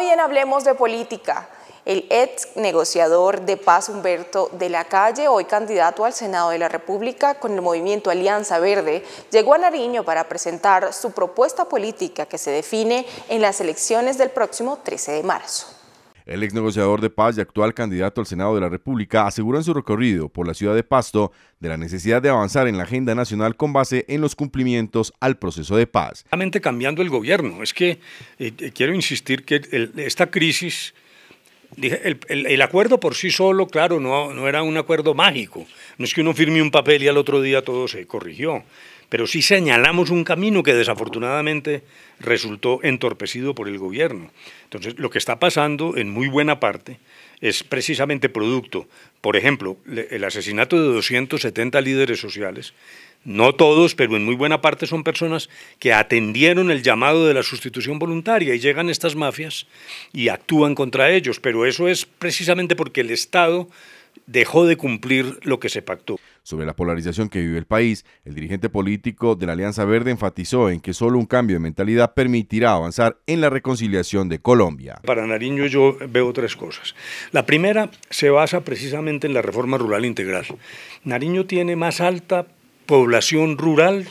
Hoy en Hablemos de Política, el ex negociador de paz Humberto de la Calle, hoy candidato al Senado de la República con el movimiento Alianza Verde, llegó a Nariño para presentar su propuesta política que se define en las elecciones del próximo 13 de marzo. El ex negociador de paz y actual candidato al Senado de la República aseguró en su recorrido por la ciudad de Pasto de la necesidad de avanzar en la agenda nacional con base en los cumplimientos al proceso de paz. Cambiando el gobierno, es que eh, eh, quiero insistir que esta crisis... El, acuerdo por sí solo, claro, no, no era un acuerdo mágico. No es que uno firme un papel y al otro día todo se corrigió pero sí señalamos un camino que desafortunadamente resultó entorpecido por el gobierno. Entonces, lo que está pasando en muy buena parte es precisamente producto, por ejemplo, el asesinato de 270 líderes sociales. No todos, pero en muy buena parte son personas que atendieron el llamado de la sustitución voluntaria y llegan estas mafias y actúan contra ellos. Pero eso es precisamente porque el Estado dejó de cumplir lo que se pactó. Sobre la polarización que vive el país, el dirigente político de la Alianza Verde enfatizó en que solo un cambio de mentalidad permitirá avanzar en la reconciliación de Colombia. Para Nariño yo veo tres cosas. La primera se basa precisamente en la reforma rural integral. Nariño tiene más alta población rural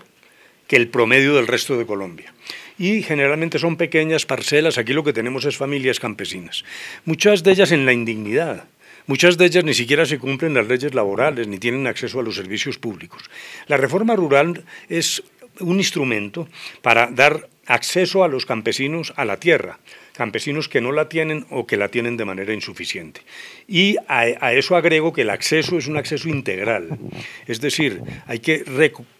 que el promedio del resto de Colombia. Y generalmente son pequeñas parcelas, aquí lo que tenemos es familias campesinas, muchas de ellas en la indignidad, Muchas de ellas ni siquiera se cumplen las leyes laborales ni tienen acceso a los servicios públicos. La reforma rural es un instrumento para dar acceso a los campesinos a la tierra, campesinos que no la tienen o que la tienen de manera insuficiente. Y a, eso agrego que el acceso es un acceso integral, es decir, hay que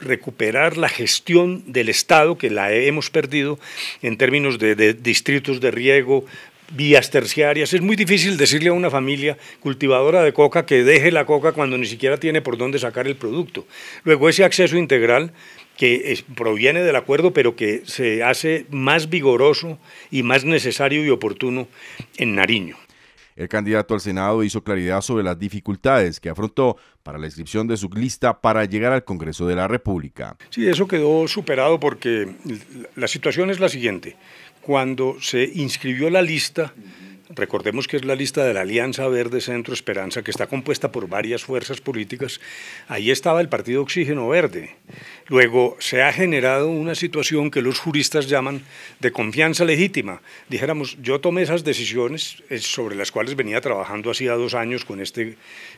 recuperar la gestión del Estado que la hemos perdido en términos de distritos de riego, vías terciarias. Es muy difícil decirle a una familia cultivadora de coca que deje la coca cuando ni siquiera tiene por dónde sacar el producto. Luego ese acceso integral que proviene del acuerdo, pero que se hace más vigoroso y más necesario y oportuno en Nariño. El candidato al Senado hizo claridad sobre las dificultades que afrontó para la inscripción de su lista para llegar al Congreso de la República. Sí, eso quedó superado porque la situación es la siguiente. Cuando se inscribió la lista, Recordemos que es la lista de la Alianza Verde Centro Esperanza, que está compuesta por varias fuerzas políticas. Ahí estaba el Partido Oxígeno Verde. Luego se ha generado una situación que los juristas llaman de confianza legítima. Dijéramos, yo tomé esas decisiones eh, sobre las cuales venía trabajando hacía dos años con este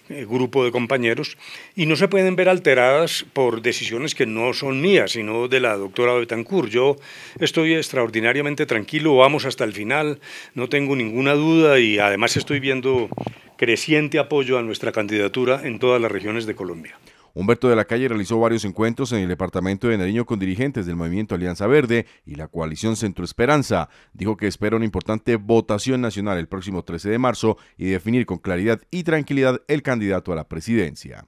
eh, grupo de compañeros y no se pueden ver alteradas por decisiones que no son mías, sino de la doctora Betancourt. Yo estoy extraordinariamente tranquilo, vamos hasta el final, no tengo ninguna duda duda y además estoy viendo creciente apoyo a nuestra candidatura en todas las regiones de Colombia. Humberto de la Calle realizó varios encuentros en el departamento de Nariño con dirigentes del movimiento Alianza Verde y la coalición Centro Esperanza. Dijo que espera una importante votación nacional el próximo 13 de marzo y definir con claridad y tranquilidad el candidato a la presidencia.